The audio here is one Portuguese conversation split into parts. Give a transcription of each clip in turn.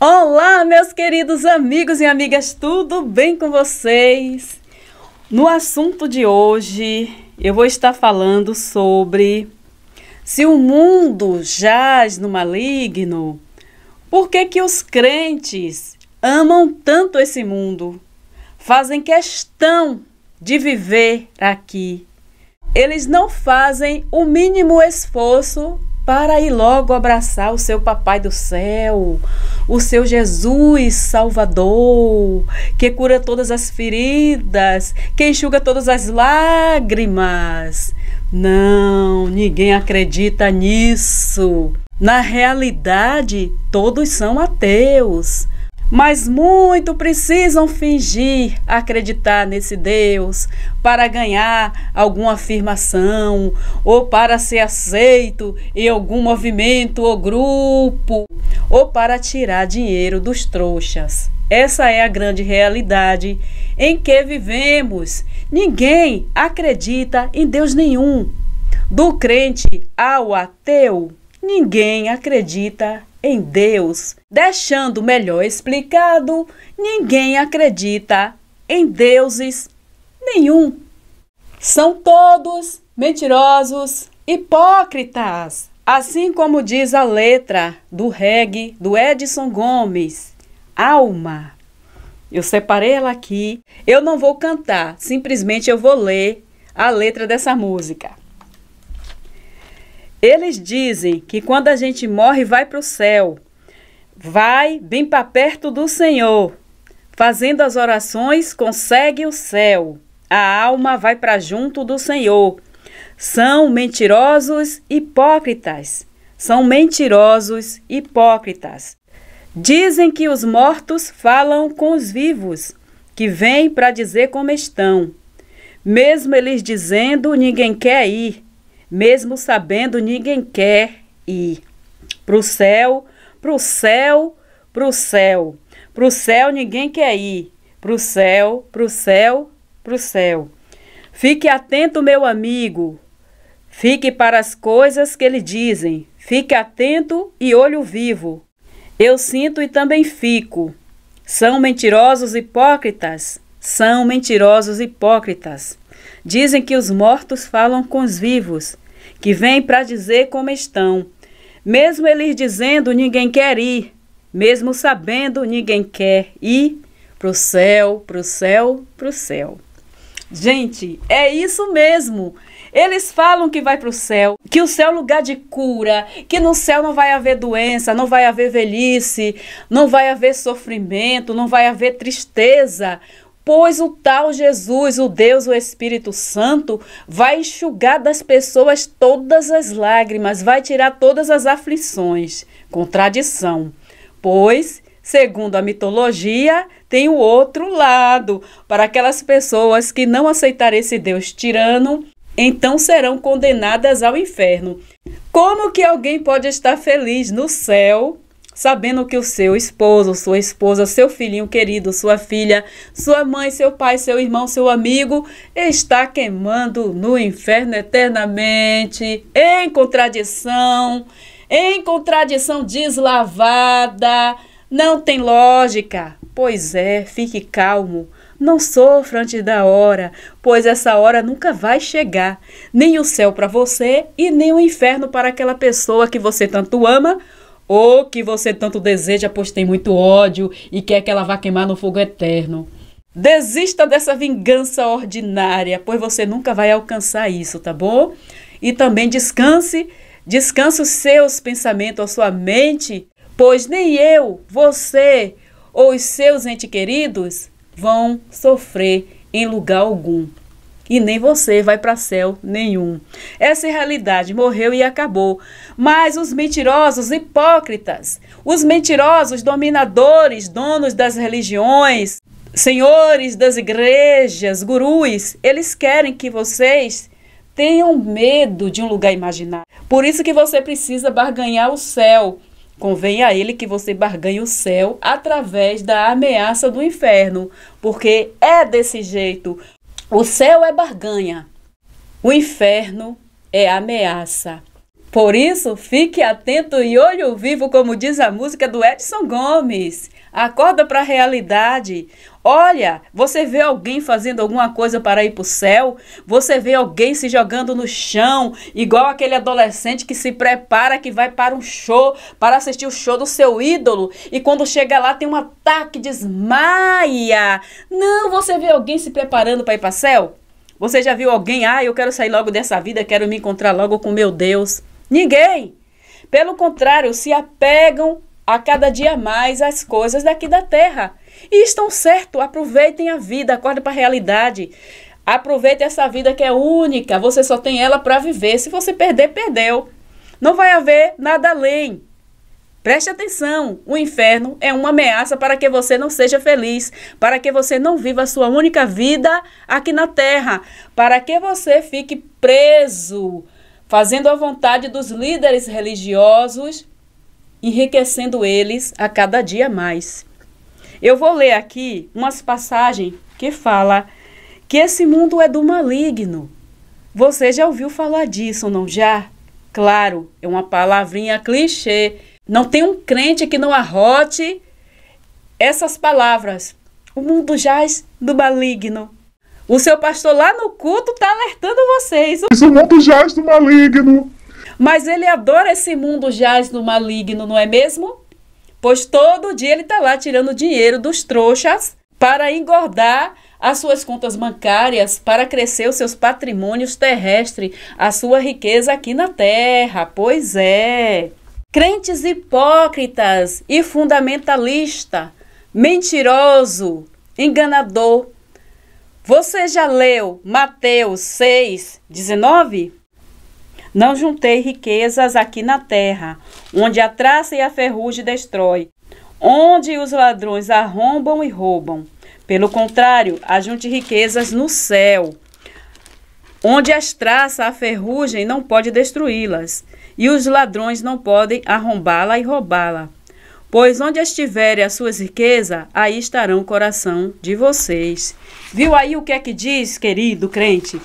Olá, meus queridos amigos e amigas, tudo bem com vocês? No assunto de hoje, eu vou estar falando sobre se o mundo jaz no maligno, por que que os crentes amam tanto esse mundo? Fazem questão de viver aqui. Eles não fazem o mínimo esforço para ir logo abraçar o seu Papai do Céu, o seu Jesus Salvador, que cura todas as feridas, que enxuga todas as lágrimas. Não, ninguém acredita nisso. Na realidade, todos são ateus mas muito precisam fingir acreditar nesse Deus para ganhar alguma afirmação ou para ser aceito em algum movimento ou grupo ou para tirar dinheiro dos trouxas. Essa é a grande realidade em que vivemos. Ninguém acredita em Deus nenhum. Do crente ao ateu, ninguém acredita em Deus. Deixando melhor explicado, ninguém acredita em deuses nenhum. São todos mentirosos, hipócritas, assim como diz a letra do reggae do Edson Gomes, Alma. Eu separei ela aqui. Eu não vou cantar, simplesmente eu vou ler a letra dessa música. Eles dizem que quando a gente morre, vai para o céu, vai bem para perto do Senhor. Fazendo as orações, consegue o céu. A alma vai para junto do Senhor. São mentirosos hipócritas. São mentirosos hipócritas. Dizem que os mortos falam com os vivos, que vêm para dizer como estão. Mesmo eles dizendo, ninguém quer ir mesmo sabendo, ninguém quer ir pro céu, pro céu, pro céu. Pro céu ninguém quer ir. Pro céu, pro céu, pro céu. Fique atento, meu amigo. Fique para as coisas que lhe dizem. Fique atento e olho vivo. Eu sinto e também fico. São mentirosos hipócritas. São mentirosos hipócritas. Dizem que os mortos falam com os vivos, que vêm para dizer como estão. Mesmo eles dizendo, ninguém quer ir. Mesmo sabendo, ninguém quer ir pro céu, pro céu, pro céu. Gente, é isso mesmo. Eles falam que vai para o céu, que o céu é lugar de cura, que no céu não vai haver doença, não vai haver velhice, não vai haver sofrimento, não vai haver tristeza pois o tal Jesus, o Deus, o Espírito Santo, vai enxugar das pessoas todas as lágrimas, vai tirar todas as aflições. Contradição. Pois, segundo a mitologia, tem o outro lado. Para aquelas pessoas que não aceitarem esse Deus tirano, então serão condenadas ao inferno. Como que alguém pode estar feliz no céu sabendo que o seu esposo, sua esposa, seu filhinho querido, sua filha, sua mãe, seu pai, seu irmão, seu amigo está queimando no inferno eternamente, em contradição, em contradição deslavada. Não tem lógica. Pois é, fique calmo. Não sofra antes da hora, pois essa hora nunca vai chegar. Nem o céu para você e nem o inferno para aquela pessoa que você tanto ama ou que você tanto deseja, pois tem muito ódio e quer que ela vá queimar no fogo eterno. Desista dessa vingança ordinária, pois você nunca vai alcançar isso, tá bom? E também descanse, descanse os seus pensamentos, a sua mente, pois nem eu, você ou os seus entes queridos vão sofrer em lugar algum e nem você vai para céu nenhum. Essa é realidade, morreu e acabou. Mas os mentirosos, hipócritas, os mentirosos dominadores, donos das religiões, senhores das igrejas, gurus, eles querem que vocês tenham medo de um lugar imaginário. Por isso que você precisa barganhar o céu. Convém a ele que você barganhe o céu através da ameaça do inferno, porque é desse jeito. O céu é barganha, o inferno é ameaça. Por isso, fique atento e olho vivo, como diz a música do Edson Gomes. Acorda para a realidade. Olha, você vê alguém fazendo alguma coisa para ir para o céu? Você vê alguém se jogando no chão, igual aquele adolescente que se prepara, que vai para um show, para assistir o show do seu ídolo, e quando chega lá tem um ataque, desmaia. Não, você vê alguém se preparando para ir para o céu? Você já viu alguém, ah, eu quero sair logo dessa vida, quero me encontrar logo com meu Deus? Ninguém! Pelo contrário, se apegam a cada dia mais às coisas daqui da terra. E estão certo, aproveitem a vida, acordem para a realidade. Aproveite essa vida que é única, você só tem ela para viver. Se você perder, perdeu. Não vai haver nada além. Preste atenção, o inferno é uma ameaça para que você não seja feliz, para que você não viva a sua única vida aqui na terra, para que você fique preso, fazendo a vontade dos líderes religiosos, enriquecendo eles a cada dia mais. Eu vou ler aqui umas passagens que fala que esse mundo é do maligno. Você já ouviu falar disso, não já? Claro, é uma palavrinha clichê. Não tem um crente que não arrote essas palavras. O mundo jaz do maligno. O seu pastor lá no culto está alertando vocês. O mundo jaz do maligno. Mas ele adora esse mundo jaz do maligno, não é mesmo? pois todo dia ele está lá tirando dinheiro dos trouxas para engordar as suas contas bancárias, para crescer os seus patrimônios terrestres, a sua riqueza aqui na terra. Pois é. Crentes hipócritas e fundamentalista, mentiroso, enganador. Você já leu Mateus 6, 19? Não juntei riquezas aqui na terra, onde a traça e a ferrugem destrói, onde os ladrões arrombam e roubam. Pelo contrário, ajunte riquezas no céu, onde as traças, a ferrugem não pode destruí-las, e os ladrões não podem arrombá-la e roubá-la. Pois onde estiverem as suas riquezas, aí estará o coração de vocês. Viu aí o que é que diz, querido crente?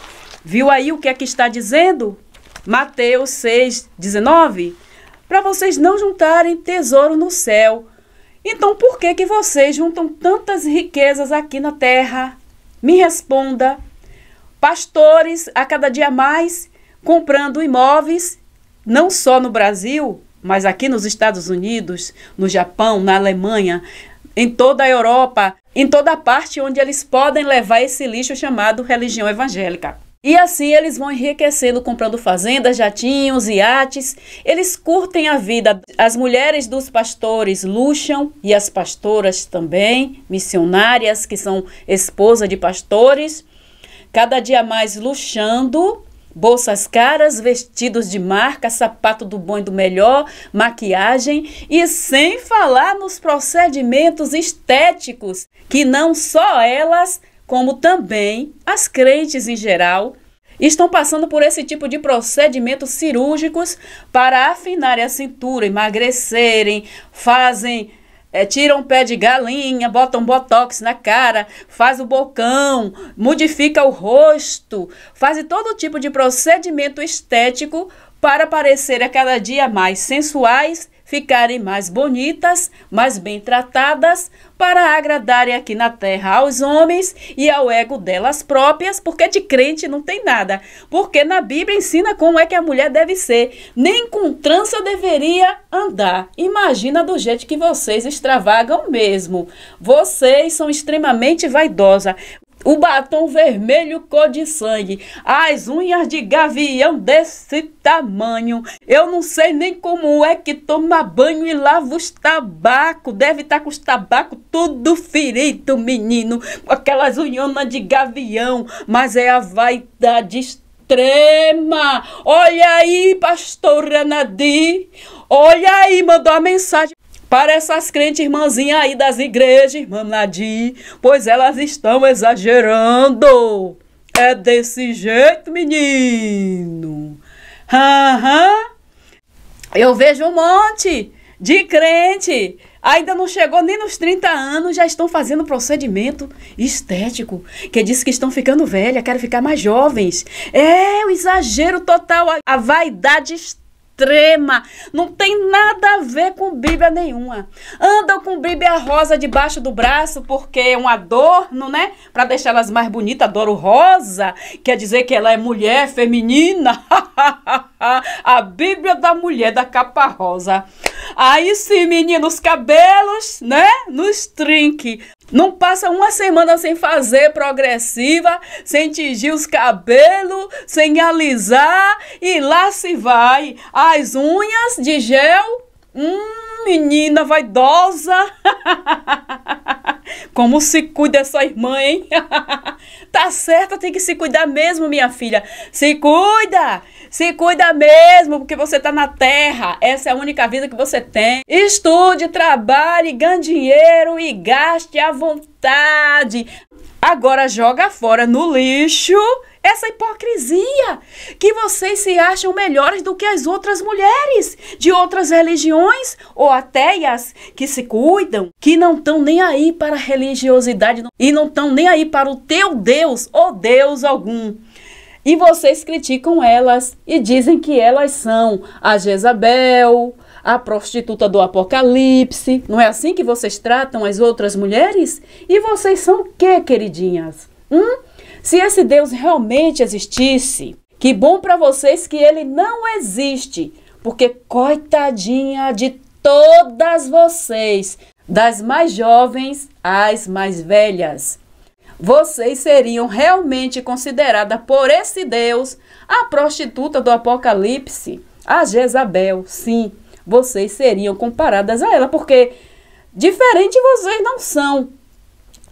Viu aí o que é que está dizendo? Mateus 6, 19, para vocês não juntarem tesouro no céu. Então por que que vocês juntam tantas riquezas aqui na terra? Me responda. Pastores a cada dia mais comprando imóveis, não só no Brasil, mas aqui nos Estados Unidos, no Japão, na Alemanha, em toda a Europa, em toda a parte onde eles podem levar esse lixo chamado religião evangélica. E assim eles vão enriquecendo comprando fazendas, jatinhos, iates. Eles curtem a vida. As mulheres dos pastores luxam e as pastoras também, missionárias que são esposa de pastores, cada dia mais luxando, bolsas caras, vestidos de marca, sapato do bom e do melhor, maquiagem e sem falar nos procedimentos estéticos que não só elas como também as crentes em geral, estão passando por esse tipo de procedimentos cirúrgicos para afinarem a cintura, emagrecerem, fazem é, tiram pé de galinha, botam botox na cara, faz o bocão, modifica o rosto, fazem todo tipo de procedimento estético para parecer a cada dia mais sensuais ficarem mais bonitas, mais bem tratadas, para agradarem aqui na terra aos homens e ao ego delas próprias, porque de crente não tem nada. Porque na Bíblia ensina como é que a mulher deve ser, nem com trança deveria andar. Imagina do jeito que vocês extravagam mesmo. Vocês são extremamente vaidosas o batom vermelho cor de sangue, as unhas de gavião desse tamanho. Eu não sei nem como é que toma banho e lava os tabaco. Deve estar tá com os tabaco tudo ferido, menino. Com aquelas unhonas de gavião. Mas é a vaidade extrema. Olha aí, pastor Renadi. Olha aí, mandou a mensagem. Para essas crentes irmãzinhas aí das igrejas, irmã Nadir, pois elas estão exagerando. É desse jeito, menino. Aham. Eu vejo um monte de crente ainda não chegou nem nos 30 anos, já estão fazendo procedimento estético, que diz que estão ficando velha, querem ficar mais jovens. É o exagero total, a vaidade estética extrema. Não tem nada a ver com Bíblia nenhuma. Andam com Bíblia rosa debaixo do braço porque é um adorno, né? Para deixar elas mais bonitas, adoro rosa. Quer dizer que ela é mulher, feminina. a Bíblia da mulher da capa rosa. Aí sim, meninos, cabelos, né? Nos trinque. Não passa uma semana sem fazer progressiva, sem tingir os cabelos, sem alisar e lá se vai. As unhas de gel, hum, menina vaidosa. Como se cuida essa irmã, hein? tá certa, tem que se cuidar mesmo, minha filha. Se cuida! Se cuida mesmo, porque você está na terra. Essa é a única vida que você tem. Estude, trabalhe, ganhe dinheiro e gaste à vontade. Agora joga fora no lixo essa hipocrisia que vocês se acham melhores do que as outras mulheres de outras religiões ou até as que se cuidam, que não estão nem aí para a religiosidade e não estão nem aí para o teu Deus ou Deus algum. E vocês criticam elas e dizem que elas são a Jezabel, a prostituta do Apocalipse. Não é assim que vocês tratam as outras mulheres? E vocês são o que, queridinhas? Hum? Se esse Deus realmente existisse, que bom para vocês que ele não existe, porque coitadinha de todas vocês, das mais jovens às mais velhas vocês seriam realmente considerada por esse Deus a prostituta do Apocalipse, a Jezabel. Sim, vocês seriam comparadas a ela, porque diferente vocês não são.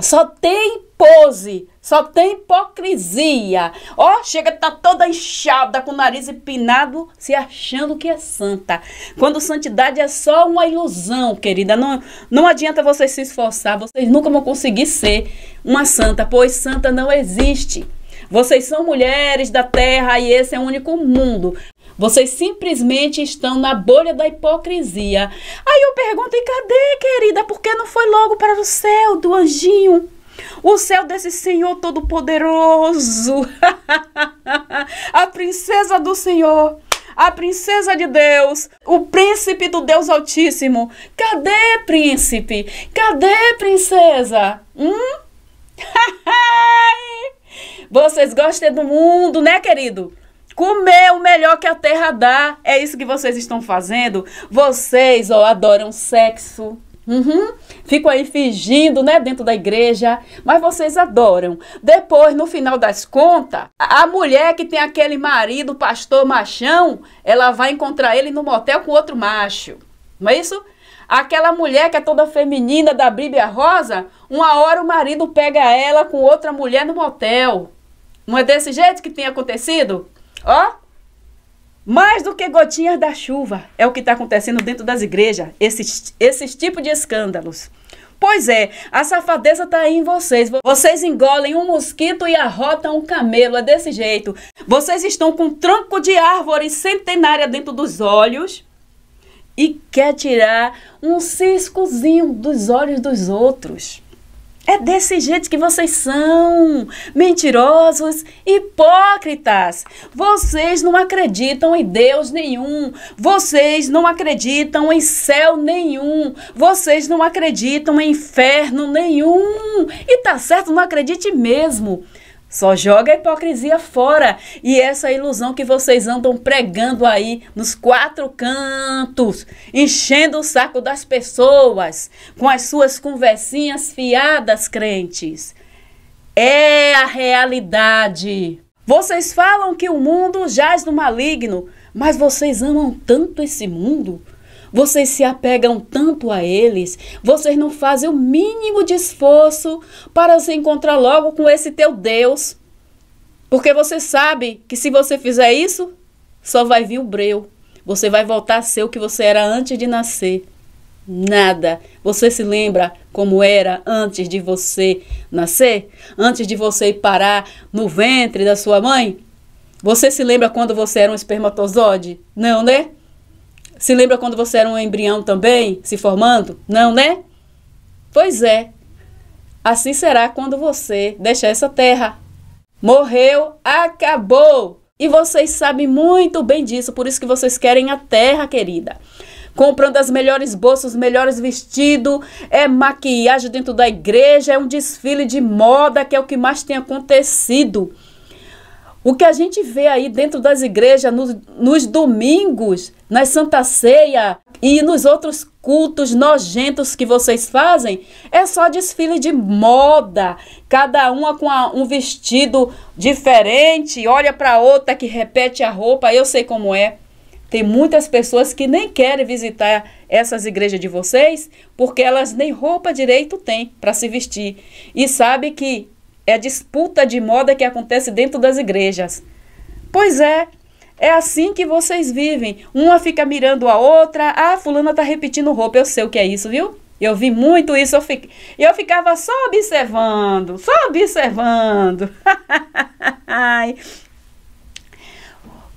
Só tem pose, só tem hipocrisia. Ó, oh, chega, tá toda inchada, com o nariz empinado, se achando que é santa. Quando santidade é só uma ilusão, querida. Não, não adianta vocês se esforçar, vocês nunca vão conseguir ser uma santa, pois santa não existe. Vocês são mulheres da terra e esse é o único mundo. Vocês simplesmente estão na bolha da hipocrisia. Aí eu pergunto: e cadê, querida? Por que não foi logo para o céu do anjinho? O céu desse Senhor Todo-Poderoso, a princesa do Senhor, a princesa de Deus, o príncipe do Deus Altíssimo. Cadê, príncipe? Cadê, princesa? Hum? Vocês gostam do mundo, né, querido? Comer o melhor que a terra dá. É isso que vocês estão fazendo. Vocês, ó, adoram sexo. Uhum. Ficam aí fingindo, né, dentro da igreja, mas vocês adoram. Depois, no final das contas, a mulher que tem aquele marido, pastor machão, ela vai encontrar ele no motel com outro macho. Não é isso? Aquela mulher que é toda feminina da Bíblia Rosa, uma hora o marido pega ela com outra mulher no motel. Não é desse jeito que tem acontecido? Ó, mais do que gotinhas da chuva é o que está acontecendo dentro das igrejas, esses, esses tipos de escândalos. Pois é, a safadeza está aí em vocês. Vocês engolem um mosquito e arrotam um camelo, é desse jeito. Vocês estão com um tronco de árvore centenária dentro dos olhos e quer tirar um ciscozinho dos olhos dos outros. É desse jeito que vocês são, mentirosos, hipócritas. Vocês não acreditam em Deus nenhum, vocês não acreditam em céu nenhum, vocês não acreditam em inferno nenhum. E tá certo, não acredite mesmo. Só joga a hipocrisia fora e essa ilusão que vocês andam pregando aí nos quatro cantos, enchendo o saco das pessoas com as suas conversinhas fiadas, crentes. É a realidade. Vocês falam que o mundo jaz no maligno, mas vocês amam tanto esse mundo vocês se apegam tanto a eles, vocês não fazem o mínimo de esforço para se encontrar logo com esse teu Deus. Porque você sabe que se você fizer isso, só vai vir o breu. Você vai voltar a ser o que você era antes de nascer. Nada. Você se lembra como era antes de você nascer? Antes de você parar no ventre da sua mãe? Você se lembra quando você era um espermatozoide? Não, né? Se lembra quando você era um embrião também, se formando? Não, né? Pois é. Assim será quando você deixar essa terra. Morreu, acabou. E vocês sabem muito bem disso, por isso que vocês querem a terra, querida comprando as melhores bolsas, os melhores vestidos, é maquiagem dentro da igreja, é um desfile de moda que é o que mais tem acontecido. O que a gente vê aí dentro das igrejas, nos, nos domingos, na Santa Ceia e nos outros cultos nojentos que vocês fazem, é só desfile de moda. Cada uma com a, um vestido diferente, olha para outra que repete a roupa, eu sei como é. Tem muitas pessoas que nem querem visitar essas igrejas de vocês, porque elas nem roupa direito têm para se vestir. E sabe que é a disputa de moda que acontece dentro das igrejas. Pois é, é assim que vocês vivem. Uma fica mirando a outra. Ah, fulana tá repetindo roupa. Eu sei o que é isso, viu? Eu vi muito isso. Eu, fi... eu ficava só observando, só observando.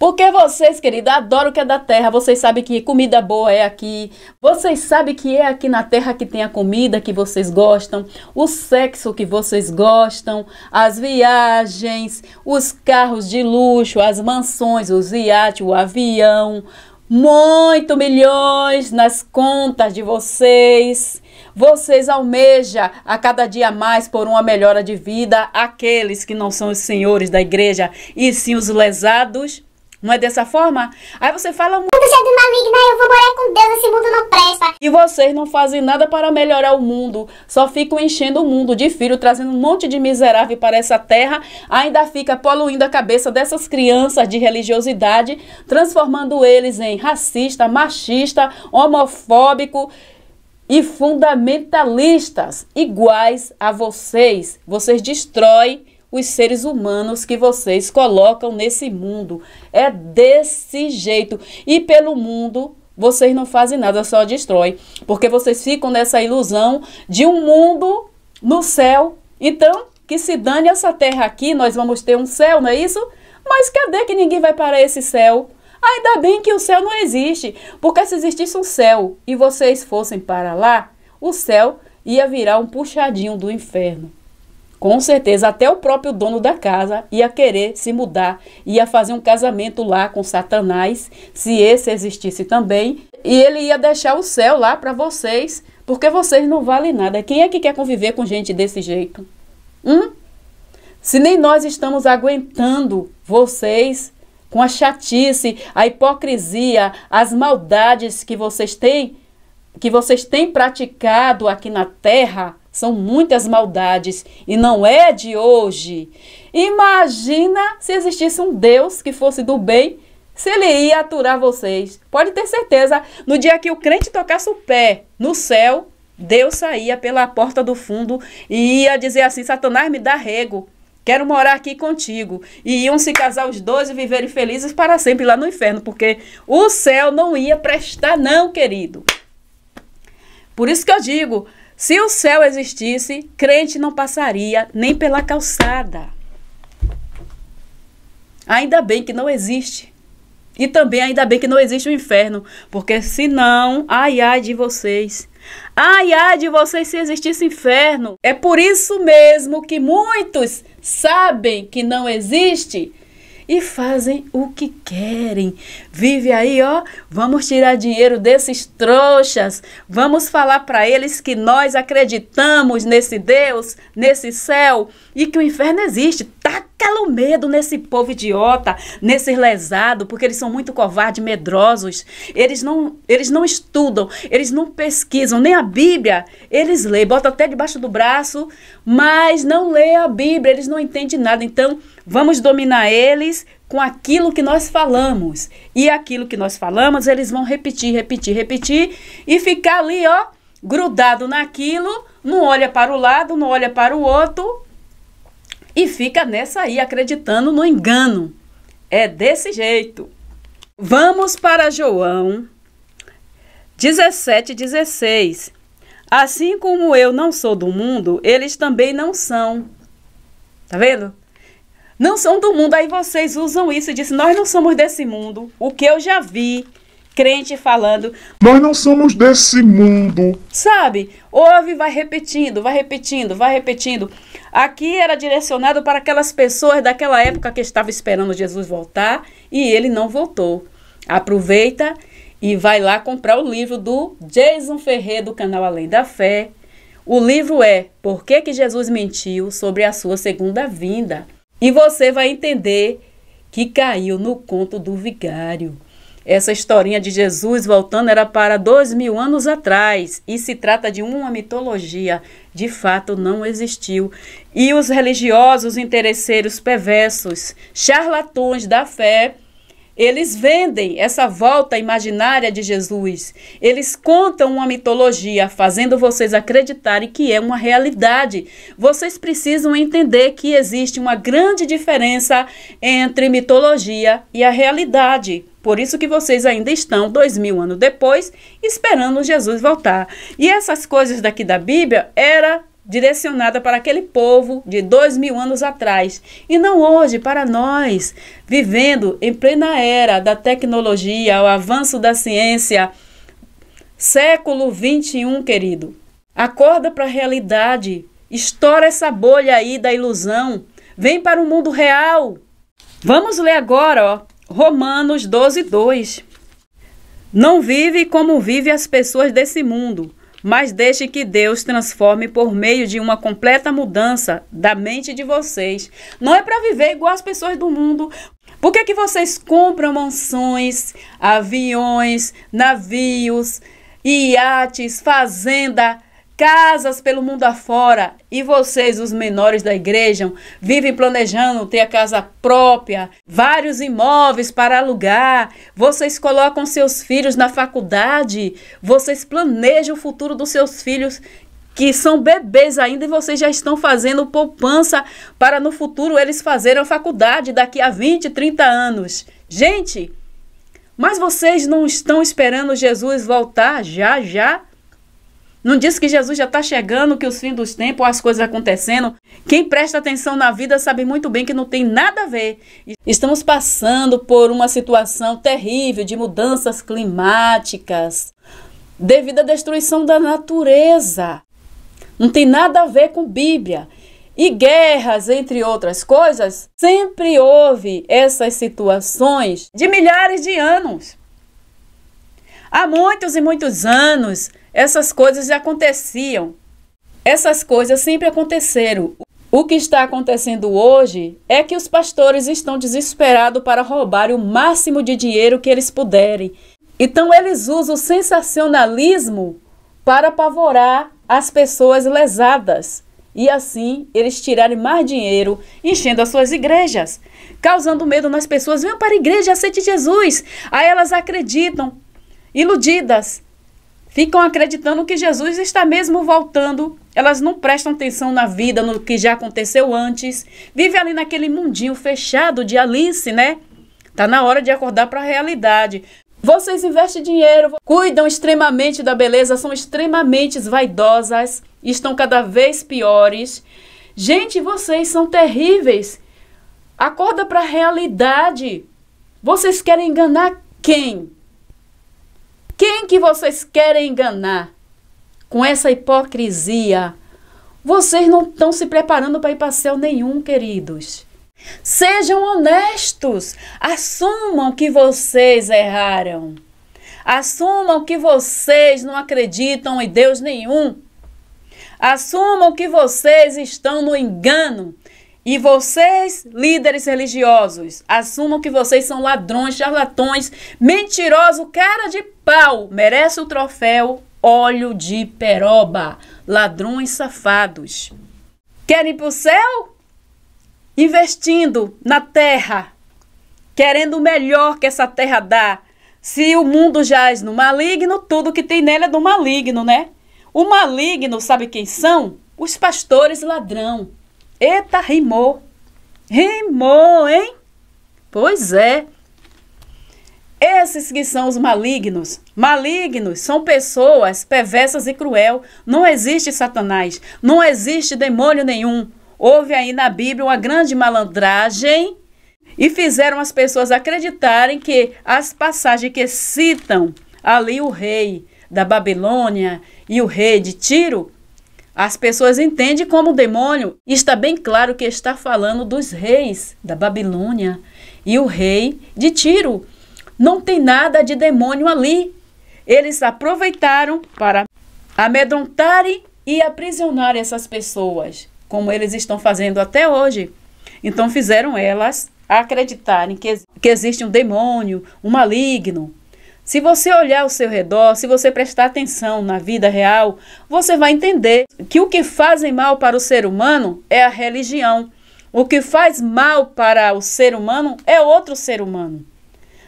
Porque vocês, querida, adoram o que é da terra. Vocês sabem que comida boa é aqui. Vocês sabem que é aqui na terra que tem a comida que vocês gostam, o sexo que vocês gostam, as viagens, os carros de luxo, as mansões, os iates, o avião. Muito milhões nas contas de vocês. Vocês almejam a cada dia mais por uma melhora de vida aqueles que não são os senhores da igreja e sim os lesados não é dessa forma? Aí você fala muito cheio de maligna, eu vou morar com Deus, esse mundo não presta. E vocês não fazem nada para melhorar o mundo, só ficam enchendo o mundo de filho, trazendo um monte de miserável para essa terra, ainda fica poluindo a cabeça dessas crianças de religiosidade, transformando eles em racista, machista, homofóbico e fundamentalistas iguais a vocês. Vocês destroem os seres humanos que vocês colocam nesse mundo. É desse jeito. E pelo mundo, vocês não fazem nada, só destrói. Porque vocês ficam nessa ilusão de um mundo no céu. Então, que se dane essa terra aqui, nós vamos ter um céu, não é isso? Mas cadê que ninguém vai para esse céu? Ainda bem que o céu não existe, porque se existisse um céu e vocês fossem para lá, o céu ia virar um puxadinho do inferno. Com certeza, até o próprio dono da casa ia querer se mudar, ia fazer um casamento lá com Satanás, se esse existisse também, e ele ia deixar o céu lá para vocês, porque vocês não valem nada. Quem é que quer conviver com gente desse jeito? Hum? Se nem nós estamos aguentando vocês com a chatice, a hipocrisia, as maldades que vocês têm, que vocês têm praticado aqui na terra, são muitas maldades e não é de hoje. Imagina se existisse um Deus que fosse do bem, se ele ia aturar vocês. Pode ter certeza, no dia que o crente tocasse o pé no céu, Deus saía pela porta do fundo e ia dizer assim: Satanás, me dá rego. Quero morar aqui contigo. E iam se casar os dois e viverem felizes para sempre lá no inferno, porque o céu não ia prestar, não, querido. Por isso que eu digo: se o céu existisse, crente não passaria nem pela calçada. Ainda bem que não existe. E também ainda bem que não existe o inferno, porque senão, ai ai de vocês. Ai ai de vocês se existisse inferno. É por isso mesmo que muitos sabem que não existe, e fazem o que querem. Vive aí, ó. Vamos tirar dinheiro desses trouxas. Vamos falar para eles que nós acreditamos nesse Deus, nesse céu e que o inferno existe. Taca o medo nesse povo idiota, nesse lesado, porque eles são muito covardes, medrosos. Eles não, eles não estudam, eles não pesquisam nem a Bíblia. Eles lêem, botam até debaixo do braço, mas não lê a Bíblia, eles não entendem nada. Então, Vamos dominar eles com aquilo que nós falamos. E aquilo que nós falamos, eles vão repetir, repetir, repetir e ficar ali, ó, grudado naquilo, não olha para o lado, não olha para o outro e fica nessa aí acreditando no engano. É desse jeito. Vamos para João 17:16. Assim como eu não sou do mundo, eles também não são. Tá vendo? Não são do mundo. Aí vocês usam isso e dizem: Nós não somos desse mundo. O que eu já vi crente falando: Nós não somos desse mundo. Sabe? Ouve, vai repetindo, vai repetindo, vai repetindo. Aqui era direcionado para aquelas pessoas daquela época que estavam esperando Jesus voltar e ele não voltou. Aproveita e vai lá comprar o livro do Jason Ferreira do canal Além da Fé. O livro é Por que, que Jesus mentiu sobre a sua segunda vinda? E você vai entender que caiu no conto do vigário. Essa historinha de Jesus voltando era para dois mil anos atrás e se trata de uma mitologia. De fato, não existiu. E os religiosos interesseiros perversos, charlatões da fé, eles vendem essa volta imaginária de Jesus. Eles contam uma mitologia, fazendo vocês acreditarem que é uma realidade. Vocês precisam entender que existe uma grande diferença entre mitologia e a realidade. Por isso que vocês ainda estão, dois mil anos depois, esperando Jesus voltar. E essas coisas daqui da Bíblia era direcionada para aquele povo de dois mil anos atrás e não hoje para nós, vivendo em plena era da tecnologia, o avanço da ciência, século 21, querido. Acorda para a realidade, estoura essa bolha aí da ilusão, vem para o mundo real. Vamos ler agora, ó, Romanos 12, 2. Não vive como vivem as pessoas desse mundo mas deixe que Deus transforme por meio de uma completa mudança da mente de vocês. Não é para viver igual as pessoas do mundo. Por que, que vocês compram mansões, aviões, navios, iates, fazenda? casas pelo mundo afora e vocês, os menores da igreja, vivem planejando ter a casa própria, vários imóveis para alugar, vocês colocam seus filhos na faculdade, vocês planejam o futuro dos seus filhos que são bebês ainda e vocês já estão fazendo poupança para no futuro eles fazerem a faculdade daqui a 20, 30 anos. Gente, mas vocês não estão esperando Jesus voltar já já? Não diz que Jesus já está chegando, que os fins dos tempos, as coisas acontecendo. Quem presta atenção na vida sabe muito bem que não tem nada a ver. Estamos passando por uma situação terrível de mudanças climáticas, devido à destruição da natureza. Não tem nada a ver com Bíblia. E guerras, entre outras coisas, sempre houve essas situações de milhares de anos. Há muitos e muitos anos, essas coisas já aconteciam. Essas coisas sempre aconteceram. O que está acontecendo hoje é que os pastores estão desesperados para roubar o máximo de dinheiro que eles puderem. Então, eles usam o sensacionalismo para apavorar as pessoas lesadas e assim eles tirarem mais dinheiro, enchendo as suas igrejas, causando medo nas pessoas. Venham para a igreja, aceite Jesus. Aí elas acreditam, iludidas, ficam acreditando que Jesus está mesmo voltando. Elas não prestam atenção na vida, no que já aconteceu antes. Vive ali naquele mundinho fechado de Alice, né? Tá na hora de acordar para a realidade. Vocês investem dinheiro, cuidam extremamente da beleza, são extremamente vaidosas, estão cada vez piores. Gente, vocês são terríveis. Acorda para a realidade. Vocês querem enganar quem? Quem que vocês querem enganar com essa hipocrisia? Vocês não estão se preparando para ir para céu nenhum, queridos. Sejam honestos, assumam que vocês erraram. Assumam que vocês não acreditam em Deus nenhum. Assumam que vocês estão no engano e vocês, líderes religiosos, assumam que vocês são ladrões, charlatões, mentirosos, cara de pau, merece o troféu óleo de peroba, ladrões safados. Querem ir para o céu? Investindo na terra, querendo o melhor que essa terra dá. Se o mundo jaz no maligno, tudo que tem nele é do maligno, né? O maligno, sabe quem são? Os pastores ladrão. Eita, rimou. Rimou, hein? Pois é. Esses que são os malignos. Malignos são pessoas perversas e cruel. Não existe Satanás, não existe demônio nenhum. Houve aí na Bíblia uma grande malandragem e fizeram as pessoas acreditarem que as passagens que citam ali o rei da Babilônia e o rei de Tiro as pessoas entendem como demônio, e está bem claro que está falando dos reis da Babilônia e o rei de Tiro. Não tem nada de demônio ali. Eles aproveitaram para amedrontarem e aprisionar essas pessoas, como eles estão fazendo até hoje. Então fizeram elas acreditarem que, que existe um demônio, um maligno, se você olhar ao seu redor, se você prestar atenção na vida real, você vai entender que o que fazem mal para o ser humano é a religião. O que faz mal para o ser humano é outro ser humano.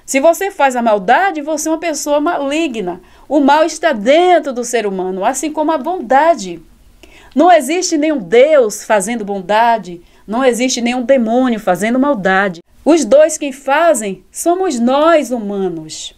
Se você faz a maldade, você é uma pessoa maligna. O mal está dentro do ser humano, assim como a bondade. Não existe nenhum Deus fazendo bondade, não existe nenhum demônio fazendo maldade. Os dois que fazem somos nós humanos.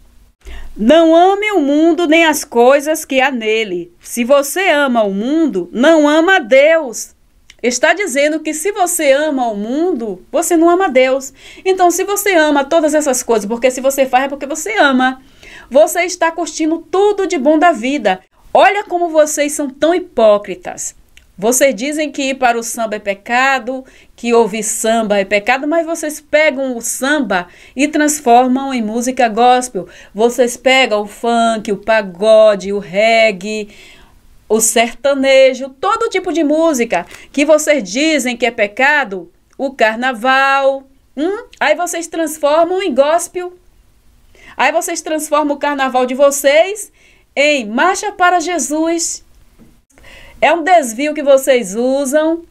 Não ame o mundo nem as coisas que há nele. Se você ama o mundo, não ama Deus. Está dizendo que se você ama o mundo, você não ama Deus. Então, se você ama todas essas coisas, porque se você faz é porque você ama, você está curtindo tudo de bom da vida. Olha como vocês são tão hipócritas. Vocês dizem que ir para o samba é pecado, que ouvir samba é pecado, mas vocês pegam o samba e transformam em música gospel. Vocês pegam o funk, o pagode, o reggae, o sertanejo, todo tipo de música que vocês dizem que é pecado, o carnaval. Hum? Aí vocês transformam em gospel. Aí vocês transformam o carnaval de vocês em marcha para Jesus. É um desvio que vocês usam,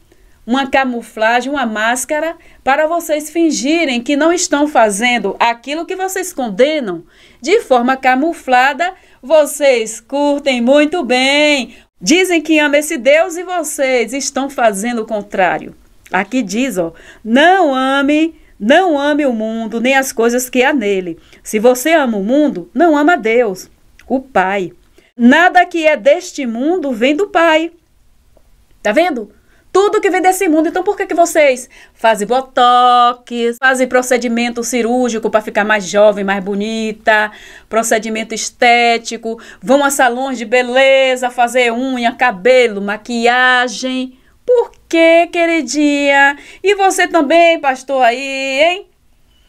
uma camuflagem, uma máscara, para vocês fingirem que não estão fazendo aquilo que vocês condenam. De forma camuflada, vocês curtem muito bem, dizem que amam esse Deus e vocês estão fazendo o contrário. Aqui diz, ó, não ame, não ame o mundo, nem as coisas que há nele. Se você ama o mundo, não ama Deus, o Pai. Nada que é deste mundo vem do Pai. Tá vendo? Tudo que vem desse mundo. Então por que, que vocês fazem botox, fazem procedimento cirúrgico para ficar mais jovem, mais bonita, procedimento estético, vão a salões de beleza, fazer unha, cabelo, maquiagem? Por que, queridinha? E você também, pastor aí, hein?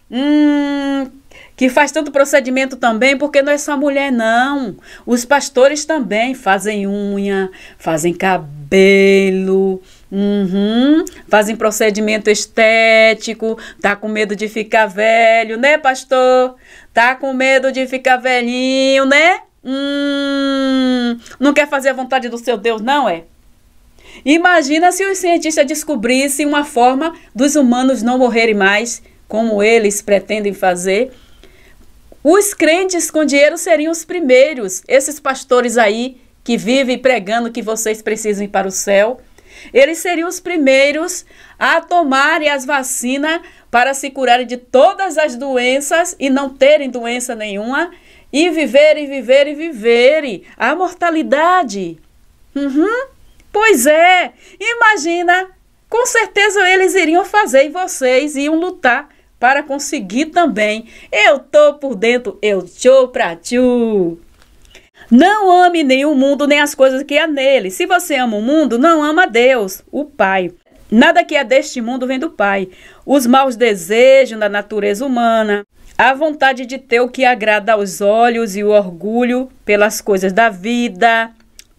Hum, que faz tanto procedimento também, porque não é só mulher, não. Os pastores também fazem unha, fazem cabelo. Uhum. Fazem procedimento estético, tá com medo de ficar velho, né, pastor? Tá com medo de ficar velhinho, né? Hum, não quer fazer a vontade do seu Deus, não é? Imagina se os cientistas descobrissem uma forma dos humanos não morrerem mais, como eles pretendem fazer os crentes com dinheiro seriam os primeiros, esses pastores aí que vivem pregando que vocês precisam ir para o céu. Eles seriam os primeiros a tomarem as vacinas para se curarem de todas as doenças e não terem doença nenhuma e viverem, viverem, viverem a mortalidade. Uhum. Pois é, imagina, com certeza eles iriam fazer e vocês iam lutar para conseguir também. Eu tô por dentro, eu tô pra Não ame nem o mundo, nem as coisas que há nele. Se você ama o mundo, não ama Deus, o Pai. Nada que é deste mundo vem do Pai. Os maus desejos da natureza humana, a vontade de ter o que agrada aos olhos e o orgulho pelas coisas da vida,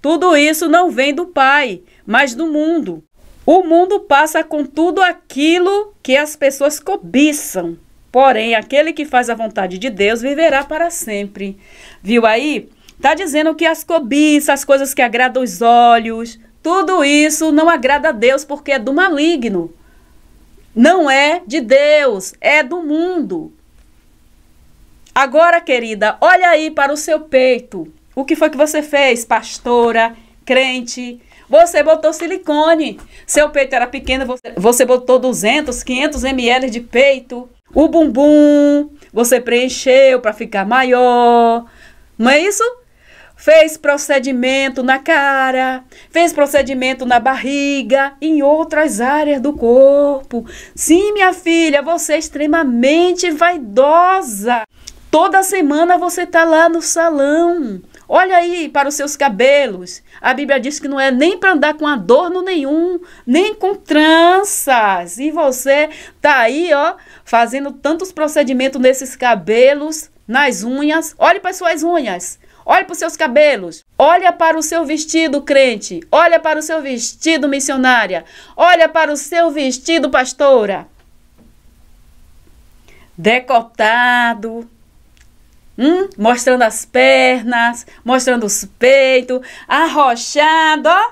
tudo isso não vem do Pai, mas do mundo. O mundo passa com tudo aquilo que as pessoas cobiçam. Porém, aquele que faz a vontade de Deus viverá para sempre. Viu aí? Tá dizendo que as cobiças, as coisas que agradam os olhos, tudo isso não agrada a Deus porque é do maligno. Não é de Deus, é do mundo. Agora, querida, olha aí para o seu peito. O que foi que você fez, pastora, crente? Você botou silicone. Seu peito era pequeno, você, você botou 200, 500 ml de peito. O bumbum, você preencheu para ficar maior. Não é isso? Fez procedimento na cara, fez procedimento na barriga, em outras áreas do corpo. Sim, minha filha, você é extremamente vaidosa. Toda semana você tá lá no salão. Olha aí para os seus cabelos. A Bíblia diz que não é nem para andar com adorno nenhum, nem com tranças. E você tá aí, ó, fazendo tantos procedimentos nesses cabelos, nas unhas. Olhe para as suas unhas. Olhe para os seus cabelos. Olha para o seu vestido, crente. Olha para o seu vestido, missionária. Olha para o seu vestido, pastora. Decotado Hum? Mostrando as pernas, mostrando os peitos, arrochado, ó.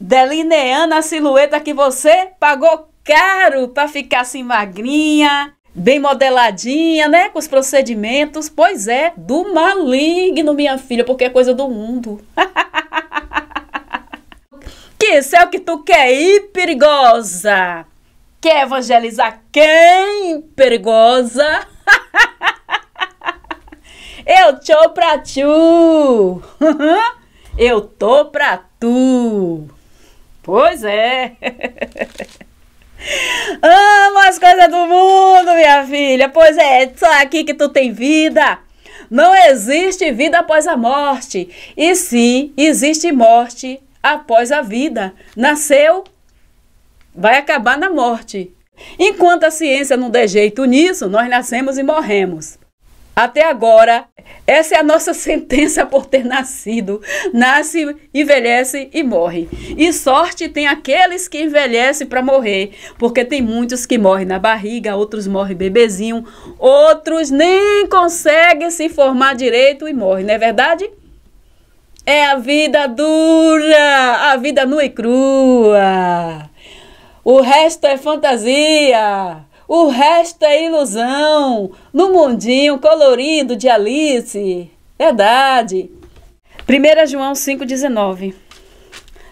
Delineando a silhueta que você pagou caro para ficar assim magrinha, bem modeladinha, né? Com os procedimentos. Pois é, do maligno, minha filha, porque é coisa do mundo. que céu que tu quer ir, perigosa? Quer evangelizar quem, perigosa? Eu tô pra tu! Eu tô pra tu! Pois é! Amo as coisas do mundo, minha filha! Pois é, é, só aqui que tu tem vida! Não existe vida após a morte. E sim, existe morte após a vida. Nasceu, vai acabar na morte. Enquanto a ciência não der jeito nisso, nós nascemos e morremos. Até agora, essa é a nossa sentença por ter nascido. Nasce, envelhece e morre. E sorte tem aqueles que envelhecem para morrer, porque tem muitos que morrem na barriga, outros morrem bebezinho, outros nem conseguem se formar direito e morrem, não é verdade? É a vida dura, a vida nua e crua. O resto é fantasia. O resto é ilusão, no mundinho colorido de Alice. Verdade. 1 João 5,19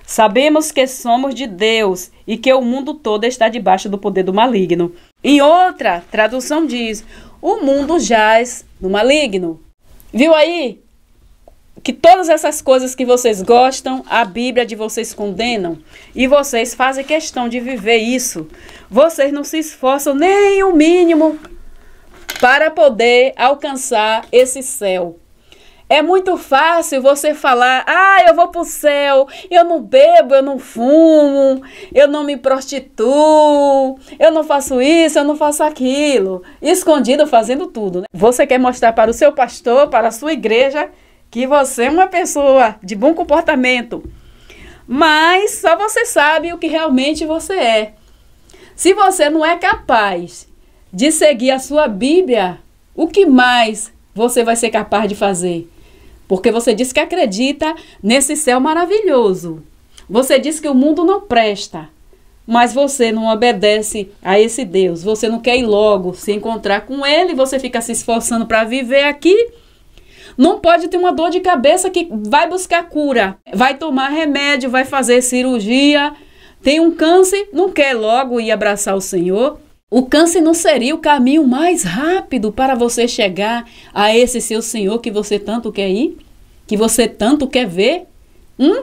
Sabemos que somos de Deus e que o mundo todo está debaixo do poder do maligno. Em outra tradução diz: O mundo jaz no maligno. Viu aí? que todas essas coisas que vocês gostam, a Bíblia de vocês condenam, e vocês fazem questão de viver isso. Vocês não se esforçam nem o mínimo para poder alcançar esse céu. É muito fácil você falar: ah, eu vou para o céu, eu não bebo, eu não fumo, eu não me prostituo, eu não faço isso, eu não faço aquilo. Escondido fazendo tudo. Né? Você quer mostrar para o seu pastor, para a sua igreja, que você é uma pessoa de bom comportamento, mas só você sabe o que realmente você é. Se você não é capaz de seguir a sua Bíblia, o que mais você vai ser capaz de fazer? Porque você diz que acredita nesse céu maravilhoso. Você diz que o mundo não presta, mas você não obedece a esse Deus. Você não quer ir logo se encontrar com ele, você fica se esforçando para viver aqui não pode ter uma dor de cabeça que vai buscar cura, vai tomar remédio, vai fazer cirurgia. Tem um câncer, não quer logo ir abraçar o Senhor. O câncer não seria o caminho mais rápido para você chegar a esse seu Senhor que você tanto quer ir, que você tanto quer ver? Hum?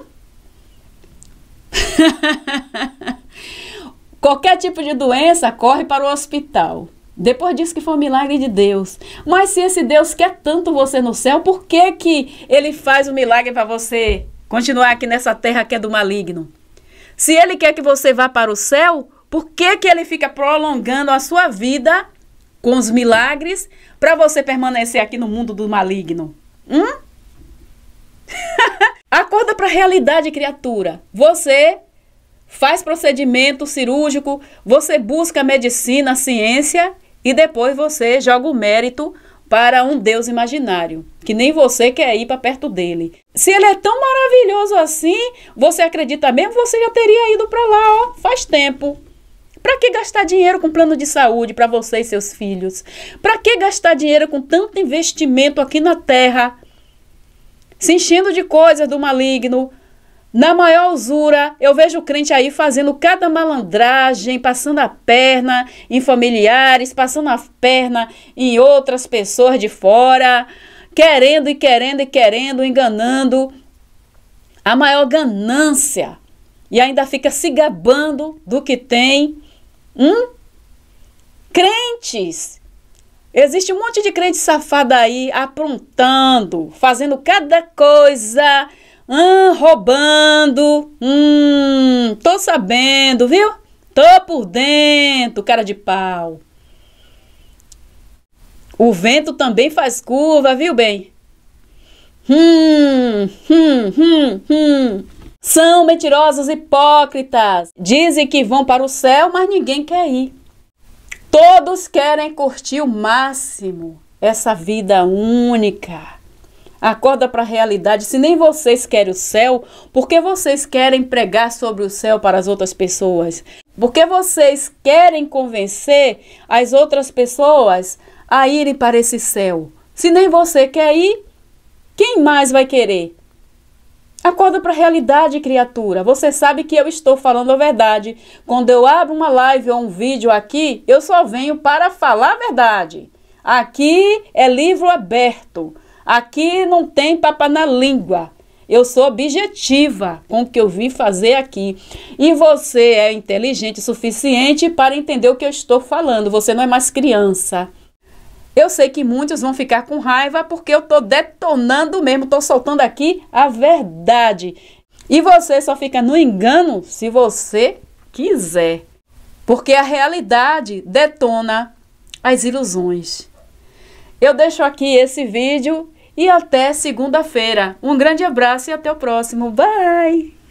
Qualquer tipo de doença corre para o hospital. Depois disse que foi um milagre de Deus. Mas se esse Deus quer tanto você no céu, por que que ele faz um milagre para você continuar aqui nessa terra que é do maligno? Se ele quer que você vá para o céu, por que que ele fica prolongando a sua vida com os milagres para você permanecer aqui no mundo do maligno? Hum? Acorda para a realidade, criatura. Você faz procedimento cirúrgico, você busca medicina, ciência e depois você joga o mérito para um Deus imaginário, que nem você quer ir para perto dele. Se ele é tão maravilhoso assim, você acredita mesmo, você já teria ido para lá, ó, faz tempo. Para que gastar dinheiro com plano de saúde para você e seus filhos? Para que gastar dinheiro com tanto investimento aqui na terra? Se enchendo de coisas do maligno, na maior usura, eu vejo o crente aí fazendo cada malandragem, passando a perna em familiares, passando a perna em outras pessoas de fora, querendo e querendo e querendo, enganando. A maior ganância. E ainda fica se gabando do que tem. Hum? Crentes. Existe um monte de crente safado aí aprontando, fazendo cada coisa Hum, roubando. Hum, tô sabendo, viu? Tô por dentro, cara de pau. O vento também faz curva, viu bem? Hum, hum, hum, hum. São mentirosos hipócritas. Dizem que vão para o céu, mas ninguém quer ir. Todos querem curtir o máximo essa vida única. Acorda para a realidade. Se nem vocês querem o céu, por que vocês querem pregar sobre o céu para as outras pessoas? Por que vocês querem convencer as outras pessoas a irem para esse céu? Se nem você quer ir, quem mais vai querer? Acorda para a realidade, criatura. Você sabe que eu estou falando a verdade. Quando eu abro uma live ou um vídeo aqui, eu só venho para falar a verdade. Aqui é livro aberto. Aqui não tem papa na língua. Eu sou objetiva com o que eu vim fazer aqui. E você é inteligente o suficiente para entender o que eu estou falando. Você não é mais criança. Eu sei que muitos vão ficar com raiva porque eu estou detonando mesmo, estou soltando aqui a verdade. E você só fica no engano se você quiser. Porque a realidade detona as ilusões. Eu deixo aqui esse vídeo e até segunda-feira. Um grande abraço e até o próximo. Bye!